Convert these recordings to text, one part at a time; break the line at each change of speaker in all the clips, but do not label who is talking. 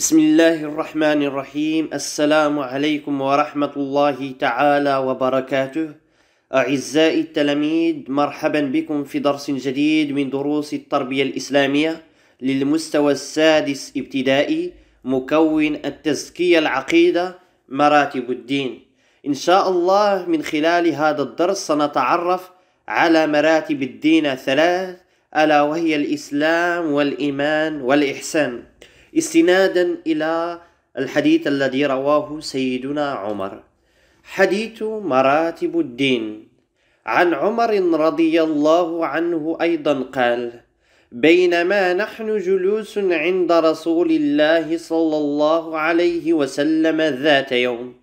بسم الله الرحمن الرحيم السلام عليكم ورحمة الله تعالى وبركاته أعزائي التلاميذ مرحبا بكم في درس جديد من دروس التربية الإسلامية للمستوى السادس ابتدائي مكون التزكية العقيدة مراتب الدين إن شاء الله من خلال هذا الدرس سنتعرف على مراتب الدين ثلاث ألا وهي الإسلام والإيمان والإحسان استنادا إلى الحديث الذي رواه سيدنا عمر حديث مراتب الدين عن عمر رضي الله عنه أيضا قال بينما نحن جلوس عند رسول الله صلى الله عليه وسلم ذات يوم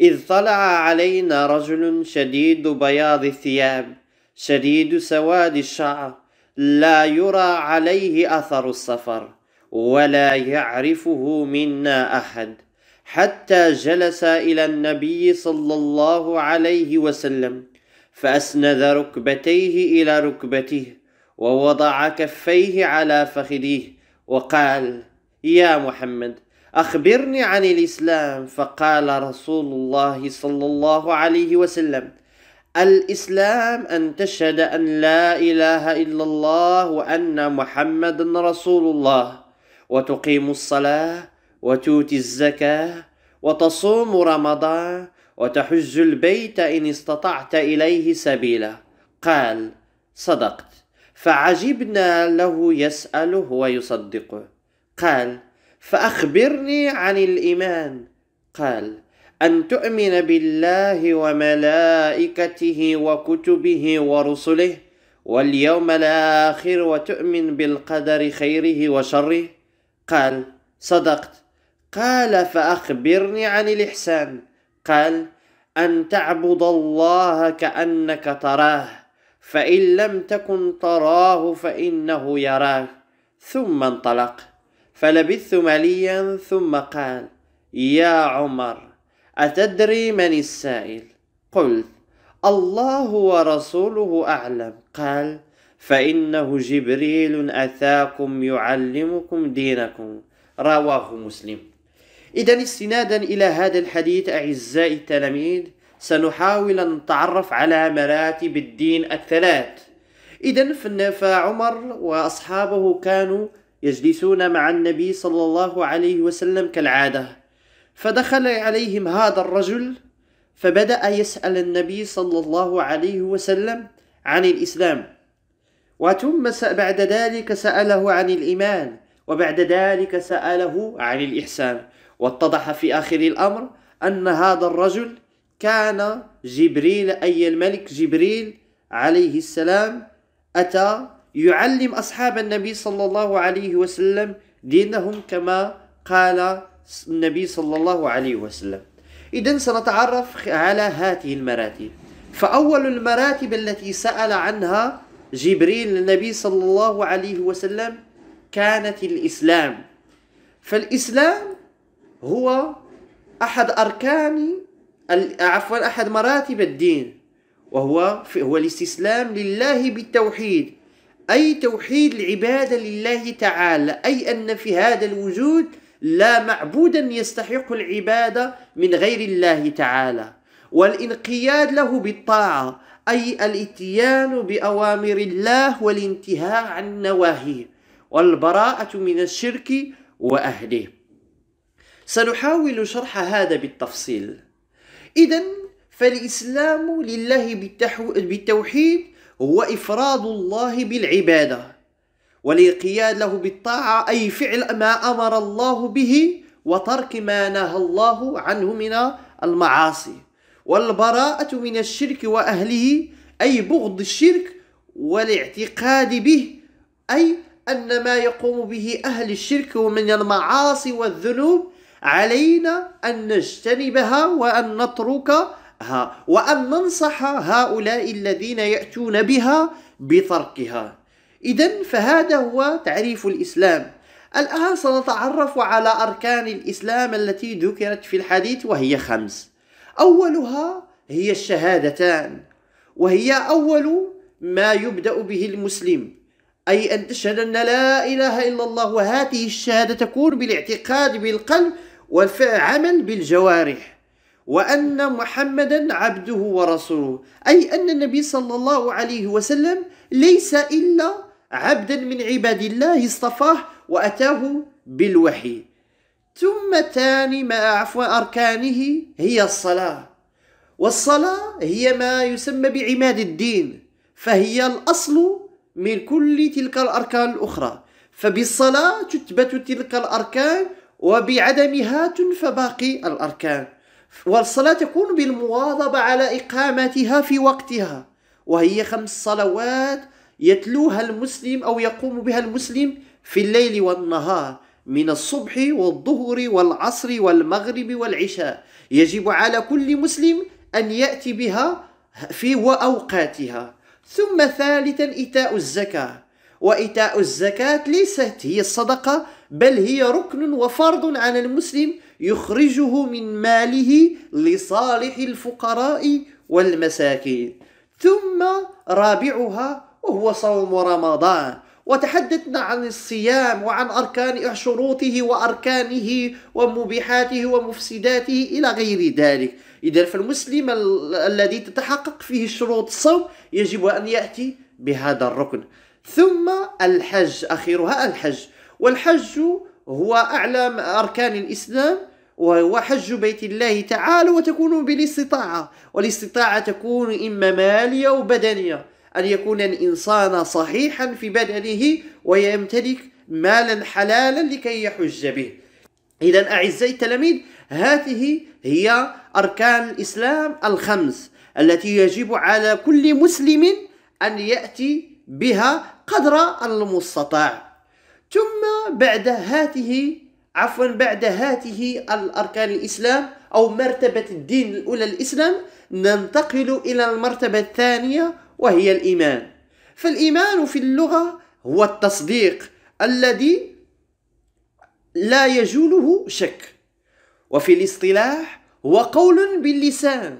إذ طلع علينا رجل شديد بياض الثياب شديد سواد الشعر لا يرى عليه أثر السفر ولا يعرفه منا احد حتى جلس الى النبي صلى الله عليه وسلم فاسند ركبتيه الى ركبته ووضع كفيه على فخذيه وقال يا محمد اخبرني عن الاسلام فقال رسول الله صلى الله عليه وسلم الاسلام ان تشهد ان لا اله الا الله وان محمدا رسول الله وتقيم الصلاة وتؤتي الزكاة وتصوم رمضان وتحج البيت إن استطعت إليه سبيلا قال صدقت فعجبنا له يسأله ويصدقه قال فأخبرني عن الإيمان قال أن تؤمن بالله وملائكته وكتبه ورسله واليوم الآخر وتؤمن بالقدر خيره وشره قال صدقت قال فأخبرني عن الإحسان قال أن تعبد الله كأنك تراه فإن لم تكن تراه فإنه يراك ثم انطلق فلبثت مليا ثم قال يا عمر أتدري من السائل قلت الله ورسوله أعلم قال فإنه جبريل أتاكم يعلمكم دينكم رواه مسلم إذا استنادا إلى هذا الحديث أعزائي التلاميذ سنحاول أن نتعرف على مراتب الدين الثلاث إذا فعمر وأصحابه كانوا يجلسون مع النبي صلى الله عليه وسلم كالعادة فدخل عليهم هذا الرجل فبدأ يسأل النبي صلى الله عليه وسلم عن الإسلام وثم بعد ذلك سأله عن الإيمان وبعد ذلك سأله عن الإحسان واتضح في آخر الأمر أن هذا الرجل كان جبريل أي الملك جبريل عليه السلام أتى يعلم أصحاب النبي صلى الله عليه وسلم دينهم كما قال النبي صلى الله عليه وسلم إذا سنتعرف على هذه المراتب فأول المراتب التي سأل عنها جبريل للنبي صلى الله عليه وسلم كانت الإسلام فالإسلام هو أحد أركان عفوا أحد مراتب الدين وهو هو الاستسلام لله بالتوحيد أي توحيد العبادة لله تعالى أي أن في هذا الوجود لا معبودا يستحق العبادة من غير الله تعالى والانقياد له بالطاعة أي الاتيان بأوامر الله والانتهاء عن نواهيه والبراءة من الشرك وأهله سنحاول شرح هذا بالتفصيل إذا فالإسلام لله بالتوحيد هو إفراد الله بالعبادة والانقياد له بالطاعة أي فعل ما أمر الله به وترك ما نهى الله عنه من المعاصي والبراءة من الشرك وأهله أي بغض الشرك والاعتقاد به أي أن ما يقوم به أهل الشرك ومن المعاصي والذنوب علينا أن نجتنبها وأن نتركها وأن ننصح هؤلاء الذين يأتون بها بتركها إذا فهذا هو تعريف الإسلام الآن سنتعرف على أركان الإسلام التي ذكرت في الحديث وهي خمس اولها هي الشهادتان وهي اول ما يبدا به المسلم اي ان تشهد ان لا اله الا الله وهذه الشهاده تكون بالاعتقاد بالقلب والعمل بالجوارح وان محمدا عبده ورسوله اي ان النبي صلى الله عليه وسلم ليس الا عبدا من عباد الله اصطفاه واتاه بالوحي ثم ثاني ما عفوا أركانه هي الصلاة والصلاة هي ما يسمى بعماد الدين فهي الأصل من كل تلك الأركان الأخرى فبالصلاة تثبت تلك الأركان وبعدمها تنفى باقي الأركان والصلاة تكون بالمواظبة على إقامتها في وقتها وهي خمس صلوات يتلوها المسلم أو يقوم بها المسلم في الليل والنهار من الصبح والظهر والعصر والمغرب والعشاء يجب على كل مسلم أن يأتي بها في وأوقاتها ثم ثالثا إيتاء الزكاة وإيتاء الزكاة ليست هي الصدقة بل هي ركن وفرض على المسلم يخرجه من ماله لصالح الفقراء والمساكين ثم رابعها وهو صوم رمضان وتحدثنا عن الصيام وعن أركان شروطه وأركانه ومبيحاته ومفسداته إلى غير ذلك إذا فالمسلم ال الذي تتحقق فيه شروط الصوم يجب أن يأتي بهذا الركن ثم الحج أخيرها الحج والحج هو أعلى أركان الإسلام وهو حج بيت الله تعالى وتكون بالاستطاعة والاستطاعة تكون إما مالية وبدنية أن يكون الإنسان صحيحا في بدنه ويمتلك مالا حلالا لكي يحج به إذا أعزائي التلاميذ هذه هي أركان الإسلام الخمس التي يجب على كل مسلم أن يأتي بها قدر المستطاع ثم بعد هذه عفوا بعد هذه الأركان الإسلام أو مرتبة الدين الأولى الإسلام ننتقل إلى المرتبة الثانية وهي الإيمان فالإيمان في اللغة هو التصديق الذي لا يجوله شك وفي الاصطلاح هو قول باللسان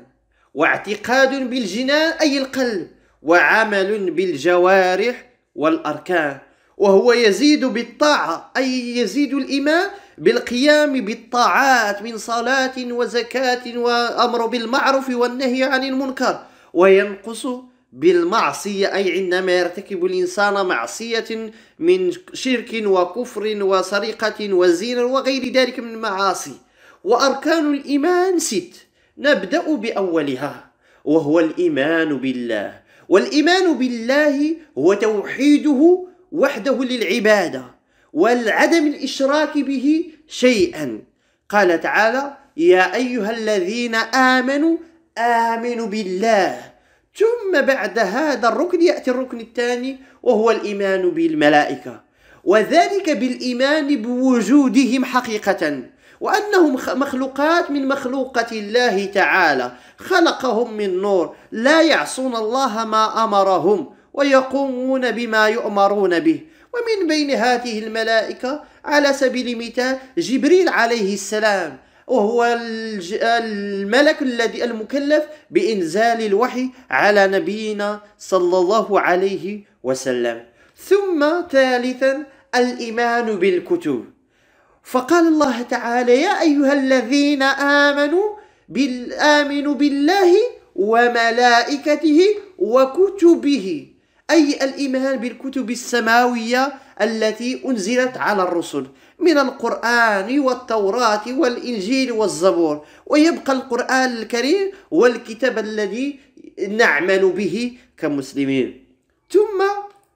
واعتقاد بالجنان أي القلب وعمل بالجوارح والأركان وهو يزيد بالطاعة أي يزيد الإيمان بالقيام بالطاعات من صلاة وزكاة وأمر بالمعروف والنهي عن المنكر وينقص بالمعصية أي عندما يرتكب الإنسان معصية من شرك وكفر وسرقة وزنا وغير ذلك من المعاصي وأركان الإيمان ست نبدأ بأولها وهو الإيمان بالله والإيمان بالله هو توحيده وحده للعبادة والعدم الإشراك به شيئا قال تعالى يا أيها الذين آمنوا آمنوا بالله ثم بعد هذا الركن يأتي الركن الثاني وهو الإيمان بالملائكة وذلك بالإيمان بوجودهم حقيقة وأنهم مخلوقات من مخلوقة الله تعالى خلقهم من نور لا يعصون الله ما أمرهم ويقومون بما يؤمرون به ومن بين هذه الملائكة على سبيل المثال جبريل عليه السلام وهو الملك الذي المكلف بإنزال الوحي على نبينا صلى الله عليه وسلم ثم ثالثا الإيمان بالكتب فقال الله تعالى يا أيها الذين آمنوا آمنوا بالله وملائكته وكتبه أي الإيمان بالكتب السماوية التي أنزلت على الرسل من القرآن والتوراة والإنجيل والزبور ويبقى القرآن الكريم والكتاب الذي نعمل به كمسلمين ثم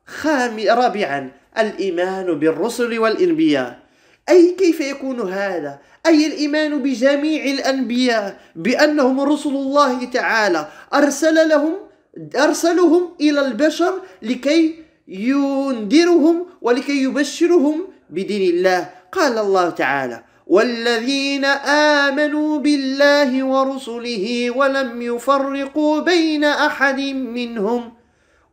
خام رابعا الإيمان بالرسل والأنبياء أي كيف يكون هذا؟ أي الإيمان بجميع الأنبياء بأنهم رسل الله تعالى أرسل لهم أرسلهم إلى البشر لكي ينذرهم ولكي يبشرهم بدين الله قال الله تعالى والذين آمنوا بالله ورسله ولم يفرقوا بين أحد منهم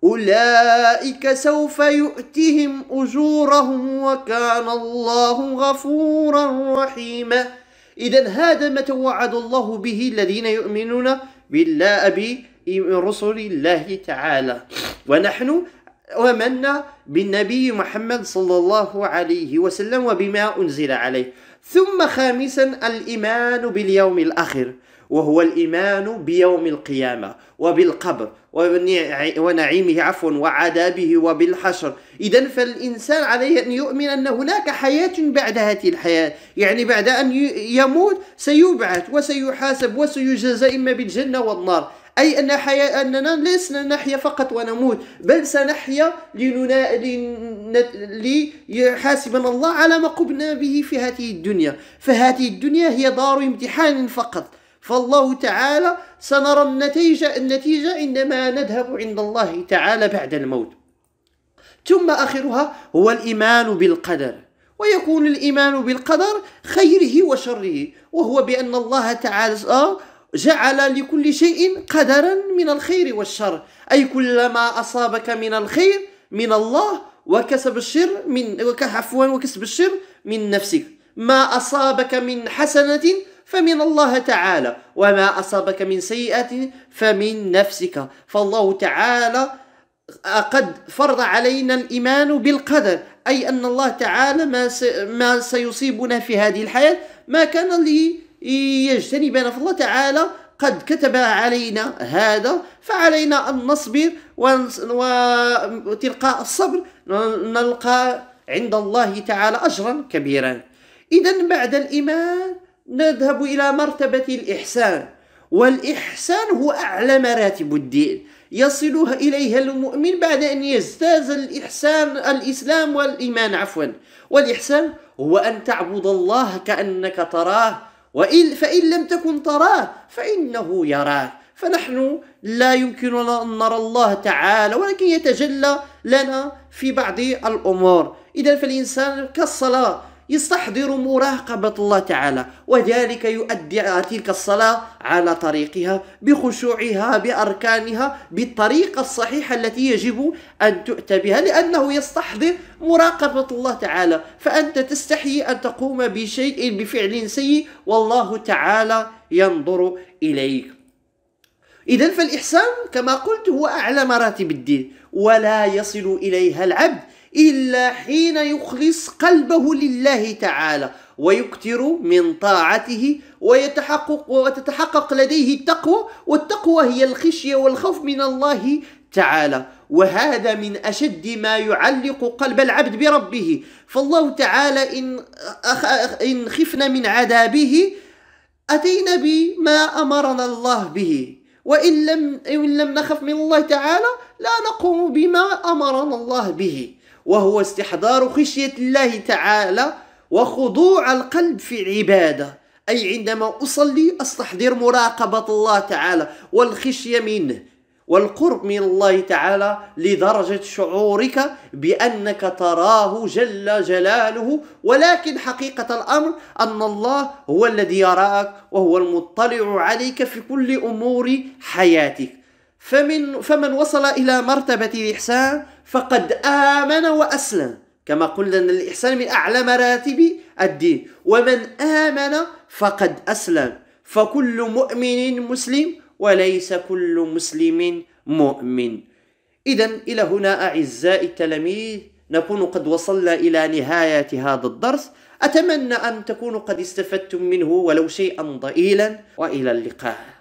أولئك سوف يؤتهم أجورهم وكان الله غفورا رحيما إذا هذا ما توعد الله به الذين يؤمنون بالله برسل الله تعالى ونحن آمنا بالنبي محمد صلى الله عليه وسلم وبما أنزل عليه ثم خامسا الإيمان باليوم الآخر وهو الإيمان بيوم القيامة وبالقبر ونعيمه عفوا وعذابه وبالحشر إذا فالإنسان عليه أن يؤمن أن هناك حياة بعد هذه الحياة يعني بعد أن يموت سيبعث وسيحاسب وسيجزى إما بالجنة والنار أي أن حياة أننا لسنا نحيا فقط ونموت بل سنحيا لننا... لن... ليحاسبنا الله على ما قمنا به في هذه الدنيا فهذه الدنيا هي دار امتحان فقط فالله تعالى سنرى النتيجة النتيجة عندما نذهب عند الله تعالى بعد الموت ثم آخرها هو الإيمان بالقدر ويكون الإيمان بالقدر خيره وشره وهو بأن الله تعالى جعل لكل شيء قدرا من الخير والشر أي كلما أصابك من الخير من الله وكسب الشر من عفوا وكسب الشر من نفسك ما أصابك من حسنة فمن الله تعالى وما أصابك من سيئة فمن نفسك فالله تعالى قد فرض علينا الإيمان بالقدر أي أن الله تعالى ما ما سيصيبنا في هذه الحياة ما كان لي يجتنبنا فالله تعالى قد كتب علينا هذا فعلينا أن نصبر وتلقاء الصبر نلقى عند الله تعالى أجرا كبيرا إذا بعد الإيمان نذهب إلى مرتبة الإحسان والإحسان هو أعلى مراتب الدين يصل إليها المؤمن بعد أن يجتاز الإحسان الإسلام والإيمان عفوا والإحسان هو أن تعبد الله كأنك تراه وإن فإن لم تكن تراه فإنه يراك فنحن لا يمكننا أن نرى الله تعالى ولكن يتجلى لنا في بعض الأمور إذا فالإنسان كالصلاة يستحضر مراقبة الله تعالى وذلك يؤدي تلك الصلاة على طريقها بخشوعها بأركانها بالطريقة الصحيحة التي يجب أن تؤتى بها لأنه يستحضر مراقبة الله تعالى فأنت تستحي أن تقوم بشيء بفعل سيء والله تعالى ينظر إليك إذا فالإحسان كما قلت هو أعلى مراتب الدين ولا يصل إليها العبد إلا حين يخلص قلبه لله تعالى ويكثر من طاعته ويتحقق وتتحقق لديه التقوى والتقوى هي الخشية والخوف من الله تعالى وهذا من أشد ما يعلق قلب العبد بربه فالله تعالى إن, إن خفنا من عذابه أتينا بما أمرنا الله به وإن لم, إن لم نخف من الله تعالى لا نقوم بما أمرنا الله به وهو استحضار خشية الله تعالى وخضوع القلب في العبادة أي عندما أصلي أستحضر مراقبة الله تعالى والخشية منه والقرب من الله تعالى لدرجة شعورك بأنك تراه جل جلاله ولكن حقيقة الأمر أن الله هو الذي يراك وهو المطلع عليك في كل أمور حياتك فمن, فمن وصل إلى مرتبة الإحسان فقد آمن وأسلم كما قلنا أن الإحسان من أعلى مراتب الدين ومن آمن فقد أسلم فكل مؤمن مسلم وليس كل مسلم مؤمن إذا إلى هنا أعزائي التلاميذ نكون قد وصلنا إلى نهاية هذا الدرس أتمنى أن تكونوا قد استفدتم منه ولو شيئا ضئيلا وإلى اللقاء